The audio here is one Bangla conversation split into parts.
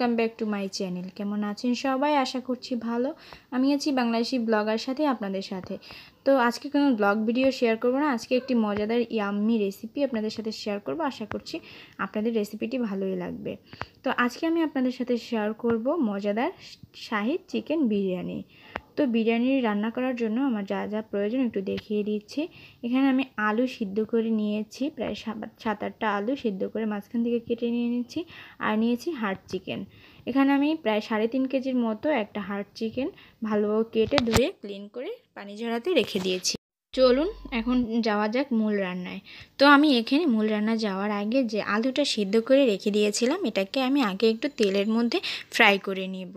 Welcome back to my channel কেমন আছেন সবাই আশা করছি ভালো আমি আছি বাংলাদেশি ব্লগার সাথে আপনাদের সাথে তো আজকে কোনো ব্লগ ভিডিও শেয়ার করবো না আজকে একটি মজাদার ইয়াম্মি রেসিপি আপনাদের সাথে শেয়ার করব আশা করছি আপনাদের রেসিপিটি ভালোই লাগবে তো আজকে আমি আপনাদের সাথে শেয়ার করব মজাদার শাহিদ চিকেন বিরিয়ানি তো বিরিয়ানি রান্না করার জন্য আমার যা যা প্রয়োজন একটু দেখিয়ে দিচ্ছি এখানে আমি আলু সিদ্ধ করে নিয়েছি প্রায় সাত আটটা আলু সিদ্ধ করে মাঝখান থেকে কেটে নিয়ে নিয়েছি আর নিয়েছি হার্ড চিকেন এখানে আমি প্রায় সাড়ে তিন কেজির মতো একটা হার্ড চিকেন ভালোভাবে কেটে ধুয়ে ক্লিন করে পানি ঝরাতে রেখে দিয়েছি চলুন এখন যাওয়া যাক মূল রান্নায় তো আমি এখানে মূল রান্না যাওয়ার আগে যে আলুটা সিদ্ধ করে রেখে দিয়েছিলাম এটাকে আমি আগে একটু তেলের মধ্যে ফ্রাই করে নিব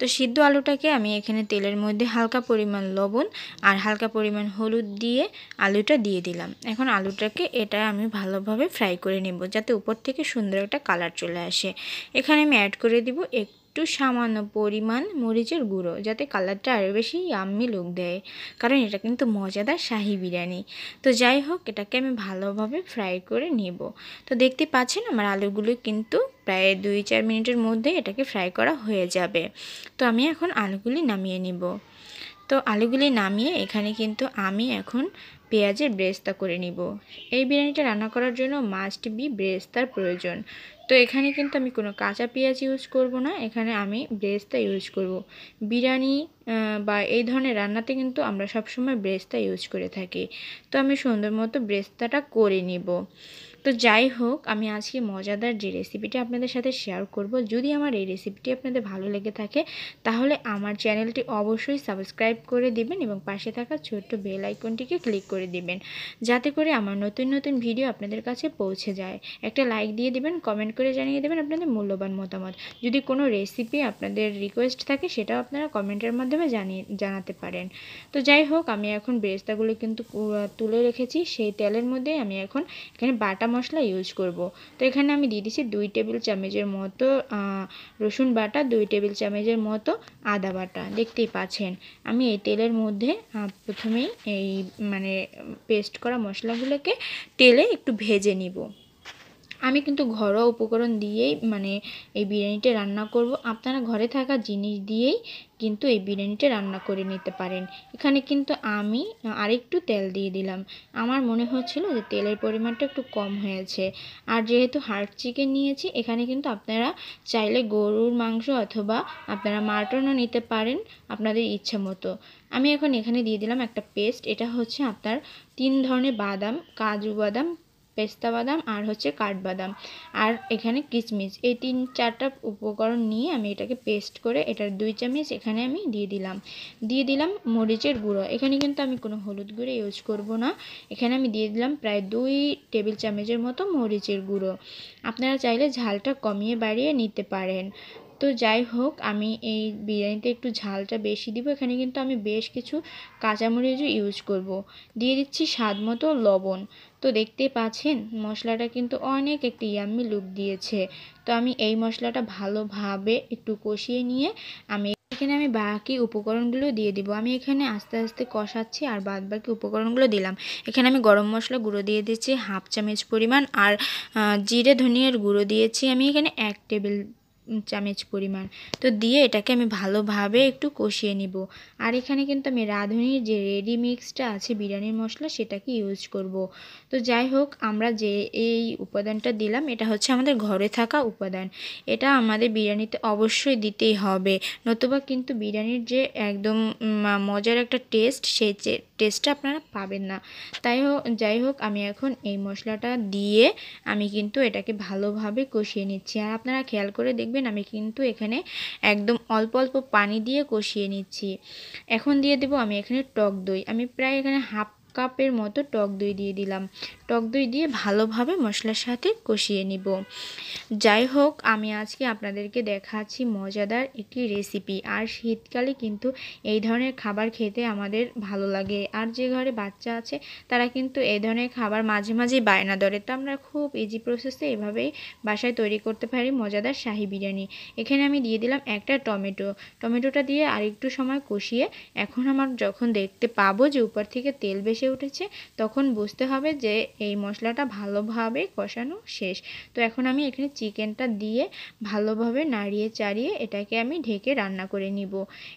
তো সিদ্ধ আলুটাকে আমি এখানে তেলের মধ্যে হালকা পরিমাণ লবণ আর হালকা পরিমাণ হলুদ দিয়ে আলুটা দিয়ে দিলাম এখন আলুটাকে এটা আমি ভালোভাবে ফ্রাই করে নেব যাতে উপর থেকে সুন্দর একটা কালার চলে আসে এখানে আমি অ্যাড করে দিব একটু সামান্য পরিমাণ মরিচের গুঁড়ো যাতে কালারটা আরও বেশি আম্মি লোক দেয় কারণ এটা কিন্তু মজাদার শাহি বিরিয়ানি তো যাই হোক এটাকে আমি ভালোভাবে ফ্রাই করে নেব তো দেখতে পাচ্ছেন আমার আলুগুলো কিন্তু প্রায় দুই চার মিনিটের মধ্যে এটাকে ফ্রাই করা হয়ে যাবে তো আমি এখন আলুগুলি নামিয়ে নিব তো আলুগুলি নামিয়ে এখানে কিন্তু আমি এখন পেঁয়াজের ব্রেস্তা করে নিব এই বিরিয়ানিটা রান্না করার জন্য মাস্ট বি ব্রেস্তার প্রয়োজন তো এখানে কিন্তু আমি কোনো কাঁচা পেঁয়াজ ইউজ করব না এখানে আমি ব্রেস্তা ইউজ করব বিরিয়ানি বা এই ধরনের রান্নাতে কিন্তু আমরা সবসময় ব্রেস্তা ইউজ করে থাকি তো আমি সুন্দর মতো ব্রেস্তাটা করে নিব তো যাই হোক আমি আজকে মজাদার যে রেসিপিটি আপনাদের সাথে শেয়ার করব যদি আমার এই রেসিপিটি আপনাদের ভালো লেগে থাকে তাহলে আমার চ্যানেলটি অবশ্যই সাবস্ক্রাইব করে দিবেন এবং পাশে থাকা ছোট্ট বেল আইকনটিকে ক্লিক করে দিবেন যাতে করে আমার নতুন নতুন ভিডিও আপনাদের কাছে পৌঁছে যায় একটা লাইক দিয়ে দিবেন কমেন্ট করে জানিয়ে দেবেন আপনাদের মূল্যবান মতামত যদি কোনো রেসিপি আপনাদের রিকোয়েস্ট থাকে সেটাও আপনারা কমেন্টের মাধ্যমে জানিয়ে জানাতে পারেন তো যাই হোক আমি এখন বেরেস্তাগুলো কিন্তু তুলে রেখেছি সেই তেলের মধ্যে আমি এখন এখানে বাটা মশলা ইউজ করব তো এখানে আমি দিয়ে দিচ্ছি দুই টেবিল চামচের মতো রসুন বাটা দুই টেবিল চামচের মতো আদা বাটা দেখতেই পাচ্ছেন আমি এই তেলের মধ্যে প্রথমেই এই মানে পেস্ট করা মশলাগুলোকে তেলে একটু ভেজে নিব আমি কিন্তু ঘরোয়া উপকরণ দিয়েই মানে এই বিরিয়ানিটা রান্না করব আপনারা ঘরে থাকা জিনিস দিয়েই কিন্তু এই বিরিয়ানিটা রান্না করে নিতে পারেন এখানে কিন্তু আমি আরেকটু তেল দিয়ে দিলাম আমার মনে হচ্ছিল যে তেলের পরিমাণটা একটু কম হয়েছে আর যেহেতু হার্ড চিকেন নিয়েছি এখানে কিন্তু আপনারা চাইলে গরুর মাংস অথবা আপনারা মাটনও নিতে পারেন আপনাদের ইচ্ছা মতো আমি এখন এখানে দিয়ে দিলাম একটা পেস্ট এটা হচ্ছে আপনার তিন ধরনের বাদাম কাজু বাদাম পেস্তা বাদাম আর হচ্ছে কাঠবাদাম আর এখানে কিচমিচ এই তিন চারটা উপকরণ নিয়ে আমি এটাকে পেস্ট করে এটার দুই চামচ এখানে আমি দিয়ে দিলাম দিয়ে দিলাম মরিচের গুঁড়ো এখানে কিন্তু আমি কোনো হলুদ গুঁড়ো ইউজ করব না এখানে আমি দিয়ে দিলাম প্রায় দুই টেবিল চামচের মতো মরিচের গুঁড়ো আপনারা চাইলে ঝালটা কমিয়ে বাড়িয়ে নিতে পারেন তো যাই হোক আমি এই বিরিয়ানিতে একটু ঝালটা বেশি দিব এখানে কিন্তু আমি বেশ কিছু কাঁচামরিচও ইউজ করব। দিয়ে দিচ্ছি স্বাদ মতো লবণ তো দেখতে পাচ্ছেন মশলাটা কিন্তু অনেক একটি ইয়াম্মি লুক দিয়েছে তো আমি এই মশলাটা ভালোভাবে একটু কষিয়ে নিয়ে আমি এখানে আমি বাকি উপকরণগুলো দিয়ে দিব আমি এখানে আস্তে আস্তে কষাচ্ছি আর বাদ বাকি উপকরণগুলো দিলাম এখানে আমি গরম মশলা গুঁড়ো দিয়ে দিচ্ছি হাফ চামচ পরিমাণ আর জিরে ধনিয়ার গুঁড়ো দিয়েছি আমি এখানে এক টেবিল চামচ পরিমাণ তো দিয়ে এটাকে আমি ভালোভাবে একটু কষিয়ে নিব আর এখানে কিন্তু আমি রাঁধুনির যে রেডি মিক্সটা আছে বিরিয়ানির মশলা সেটাকে ইউজ করব তো যাই হোক আমরা যে এই উপাদানটা দিলাম এটা হচ্ছে আমাদের ঘরে থাকা উপাদান এটা আমাদের বিরিয়ানিতে অবশ্যই দিতেই হবে নতুবা কিন্তু বিরিয়ানির যে একদম মজার একটা টেস্ট সেই টেস্টটা আপনারা পাবেন না তাই হোক যাই হোক আমি এখন এই মশলাটা দিয়ে আমি কিন্তু এটাকে ভালোভাবে কষিয়ে নিচ্ছি আর আপনারা খেয়াল করে দেখবেন আমি কিন্তু এখানে একদম অল্প অল্প পানি দিয়ে কষিয়ে নিচ্ছি এখন দিয়ে দেব আমি এখানে টক দই আমি প্রায় এখানে হাফ কাপের মতো টক দই দিয়ে দিলাম টক দই দিয়ে ভালোভাবে মশলার সাথে কষিয়ে নিব যাই হোক আমি আজকে আপনাদেরকে দেখাচ্ছি মজাদার একটি রেসিপি আর শীতকালে কিন্তু এই ধরনের খাবার খেতে আমাদের ভালো লাগে আর যে ঘরে বাচ্চা আছে তারা কিন্তু এই ধরনের খাবার মাঝে মাঝে বায়না ধরে তো আমরা খুব ইজি প্রসেসে এভাবেই বাসায় তৈরি করতে পারি মজাদার শাহি বিরিয়ানি এখানে আমি দিয়ে দিলাম একটা টমেটো টমেটোটা দিয়ে আরেকটু সময় কষিয়ে এখন আমার যখন দেখতে পাবো যে উপর থেকে তেল বেশি উঠেছে তখন বুঝতে হবে যে এই মশলাটা ভালোভাবে কষানো শেষ তো এখন আমি এখানে চিকেনটা দিয়ে ভালোভাবে নাড়িয়ে চাড়িয়ে এটাকে আমি ঢেকে রান্না করে নিব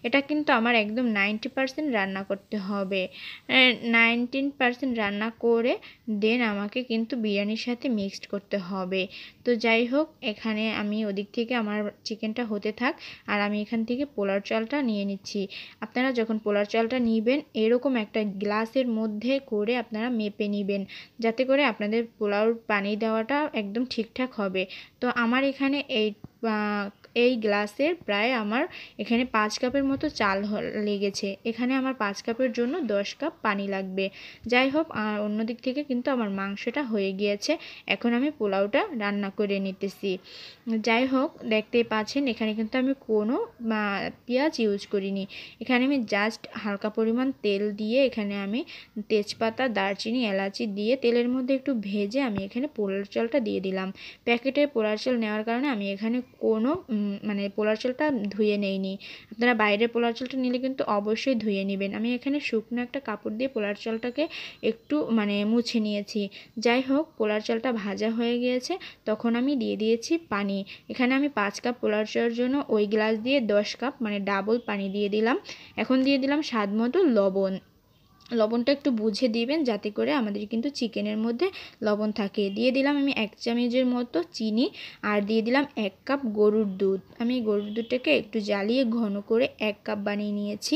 এটা কিন্তু আমার একদম নাইনটি পারসেন্ট রান্না করতে হবে নাইনটিন পারসেন্ট রান্না করে দেন আমাকে কিন্তু বিরিয়ানির সাথে মিক্সড করতে হবে তো যাই হোক এখানে আমি ওদিক থেকে আমার চিকেনটা হতে থাক আর আমি এখান থেকে পোলার চালটা নিয়ে নিচ্ছি আপনারা যখন পোলার চালটা নিবেন এরকম একটা গ্লাসের মধ্যে মধ্যে করে আপনারা মেপে নেবেন যাতে করে আপনাদের পোলাওর পানি দেওয়াটা একদম ঠিকঠাক হবে তো আমার এখানে এই এই গ্লাসের প্রায় আমার এখানে পাঁচ কাপের মতো চাল লেগেছে এখানে আমার পাঁচ কাপের জন্য দশ কাপ পানি লাগবে যাই হোক অন্যদিক থেকে কিন্তু আমার মাংসটা হয়ে গিয়েছে এখন আমি পোলাওটা রান্না করে নিতেছি যাই হোক দেখতে পাচ্ছেন এখানে কিন্তু আমি কোনো পেঁয়াজ ইউজ করিনি এখানে আমি জাস্ট হালকা পরিমাণ তেল দিয়ে এখানে আমি তেজপাতা দারচিনি এলাচি দিয়ে তেলের মধ্যে একটু ভেজে আমি এখানে পোলার চালটা দিয়ে দিলাম প্যাকেটে পোলার চাল নেওয়ার কারণে আমি এখানে কোনো মানে পোলার চালটা ধুয়ে নেইনি আপনারা বাইরে পোলার চালটা নিলে কিন্তু অবশ্যই ধুয়ে নেবেন আমি এখানে শুকনো একটা কাপড় দিয়ে পোলার চালটাকে একটু মানে মুছে নিয়েছি যাই হোক পোলার চালটা ভাজা হয়ে গিয়েছে তখন আমি দিয়ে দিয়েছি পানি এখানে আমি পাঁচ কাপ পোলার চালের জন্য ওই গ্লাস দিয়ে দশ কাপ মানে ডাবল পানি দিয়ে দিলাম এখন দিয়ে দিলাম স্বাদ মতো লবণ লবণটা একটু বুঝে দিবেন যাতে করে আমাদের কিন্তু চিকেনের মধ্যে লবণ থাকে দিয়ে দিলাম আমি এক চামচের মতো চিনি আর দিয়ে দিলাম এক কাপ গরুর দুধ আমি গরুর দুধটাকে একটু জ্বালিয়ে ঘন করে এক কাপ বানিয়ে নিয়েছি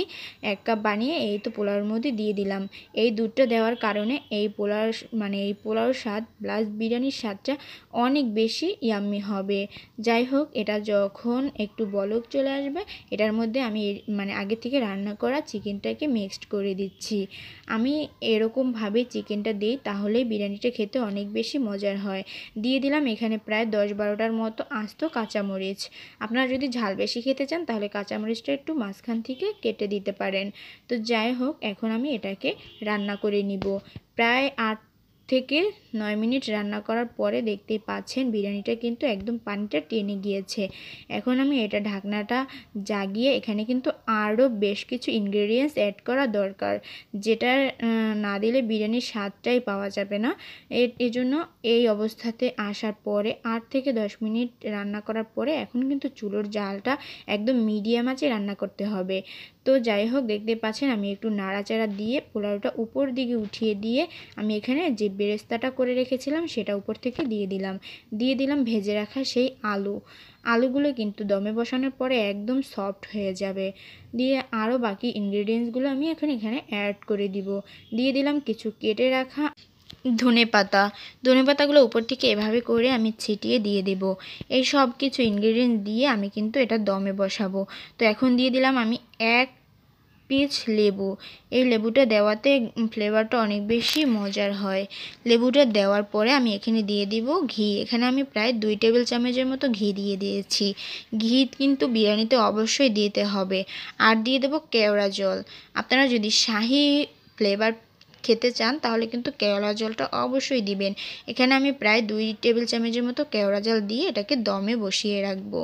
এক কাপ বানিয়ে এই তো পোলাওর মধ্যে দিয়ে দিলাম এই দুধটা দেওয়ার কারণে এই পোলাওর মানে এই পোলাওর স্বাদ প্লাস বিরিয়ানির স্বাদটা অনেক বেশি ইয়াম্মি হবে যাই হোক এটা যখন একটু বলক চলে আসবে এটার মধ্যে আমি মানে আগে থেকে রান্না করা চিকেনটাকে মিক্সড করে দিচ্ছি আমি এরকমভাবে চিকেনটা দিই তাহলে বিরিয়ানিটা খেতে অনেক বেশি মজার হয় দিয়ে দিলাম এখানে প্রায় দশ বারোটার মতো আস্ত কাঁচামরিচ আপনারা যদি ঝাল বেশি খেতে চান তাহলে কাঁচামরিচটা একটু মাঝখান থেকে কেটে দিতে পারেন তো যাই হোক এখন আমি এটাকে রান্না করে নিব প্রায় আট থেকে নয় মিনিট রান্না করার পরে দেখতেই পাচ্ছেন বিরিয়ানিটা কিন্তু একদম পানিটা টেনে গিয়েছে এখন আমি এটা ঢাকনাটা জাগিয়ে এখানে কিন্তু আরও বেশ কিছু ইনগ্রেডিয়েন্টস অ্যাড করা দরকার যেটা না দিলে বিরিয়ানির স্বাদটাই পাওয়া যাবে না এর জন্য এই অবস্থাতে আসার পরে আট থেকে দশ মিনিট রান্না করার পরে এখন কিন্তু চুলোর জালটা একদম মিডিয়াম আছে রান্না করতে হবে তো যাই হোক দেখতে পাচ্ছেন আমি একটু নাড়াচাড়া দিয়ে পোলাওটা উপর দিকে উঠিয়ে দিয়ে আমি এখানে যে বেরেস্তাটা করে রেখেছিলাম সেটা উপর থেকে দিয়ে দিলাম দিয়ে দিলাম ভেজে রাখা সেই আলু আলুগুলো কিন্তু দমে বসানোর পরে একদম সফট হয়ে যাবে দিয়ে আরও বাকি ইনগ্রিডিয়েন্টসগুলো আমি এখন এখানে অ্যাড করে দিব দিয়ে দিলাম কিছু কেটে রাখা ধনে পাতা ধনে পাতাগুলো উপর থেকে এভাবে করে আমি ছিটিয়ে দিয়ে দেব এই সব কিছু ইনগ্রিডিয়েন্টস দিয়ে আমি কিন্তু এটা দমে বসাবো তো এখন দিয়ে দিলাম আমি এক পিচ লেবু এই লেবুটা দেওয়াতে ফ্লেভারটা অনেক বেশি মজার হয় লেবুটা দেওয়ার পরে আমি এখানে দিয়ে দিব ঘি এখানে আমি প্রায় দুই টেবিল চামচের মতো ঘি দিয়ে দিয়েছি ঘি কিন্তু বিরিয়ানিতে অবশ্যই দিতে হবে আর দিয়ে দেবো কেওড়া জল আপনারা যদি শাহি ফ্লেভার খেতে চান তাহলে কিন্তু কেওড়া জলটা অবশ্যই দিবেন এখানে আমি প্রায় দুই টেবিল চামচের মতো কেওড়া জল দিয়ে এটাকে দমে বসিয়ে রাখবো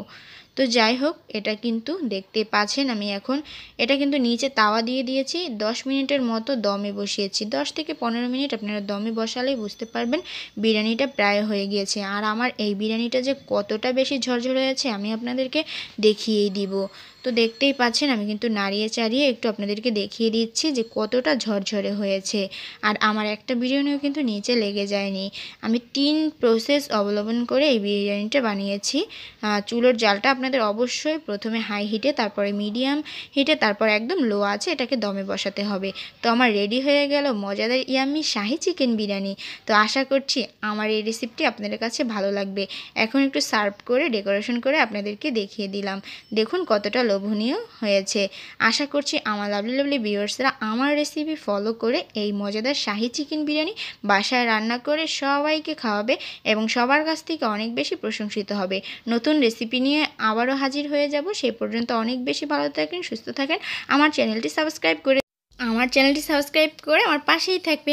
তো যাই হোক এটা কিন্তু দেখতে পাচ্ছেন আমি এখন এটা কিন্তু নিচে তাওয়া দিয়ে দিয়েছি 10 মিনিটের মতো দমে বসিয়েছি 10 থেকে পনেরো মিনিট আপনারা দমে বসালেই বুঝতে পারবেন বিরিয়ানিটা প্রায় হয়ে গিয়েছে আর আমার এই বিরিয়ানিটা যে কতটা বেশি ঝরঝরে আছে আমি আপনাদেরকে দেখিয়েই দিব তো দেখতেই পাচ্ছেন আমি কিন্তু নাড়িয়ে চাড়িয়ে একটু আপনাদেরকে দেখিয়ে দিচ্ছি যে কতটা ঝরঝরে হয়েছে আর আমার একটা বিরিয়ানিও কিন্তু নিচে লেগে যায়নি আমি তিন প্রসেস অবলম্বন করে এই বিরিয়ানিটা বানিয়েছি চুলোর জালটা আপনাদের অবশ্যই প্রথমে হাই হিটে তারপরে মিডিয়াম হিটে তারপর একদম লো আছে এটাকে দমে বসাতে হবে তো আমার রেডি হয়ে গেল মজাদার ইয়ামি শাহি চিকেন বিরিয়ানি তো আশা করছি আমার এই রেসিপিটি আপনাদের কাছে ভালো লাগবে এখন একটু সার্ভ করে ডেকোরেশন করে আপনাদেরকে দেখিয়ে দিলাম দেখুন কতটা লোভনীয় হয়েছে আশা করছি আমার লাভলি লাভলি ভিউয়ার্সরা আমার রেসিপি ফলো করে এই মজাদার শাহি চিকেন বিরিয়ানি বাসায় রান্না করে সবাইকে খাওয়াবে এবং সবার কাছ থেকে অনেক বেশি প্রশংসিত হবে নতুন রেসিপি নিয়ে আবারও হাজির হয়ে যাব সেই পর্যন্ত অনেক বেশি ভালো থাকেন সুস্থ থাকেন আমার চ্যানেলটি সাবস্ক্রাইব করে আমার চ্যানেলটি সাবস্ক্রাইব করে আমার পাশেই থাকবেন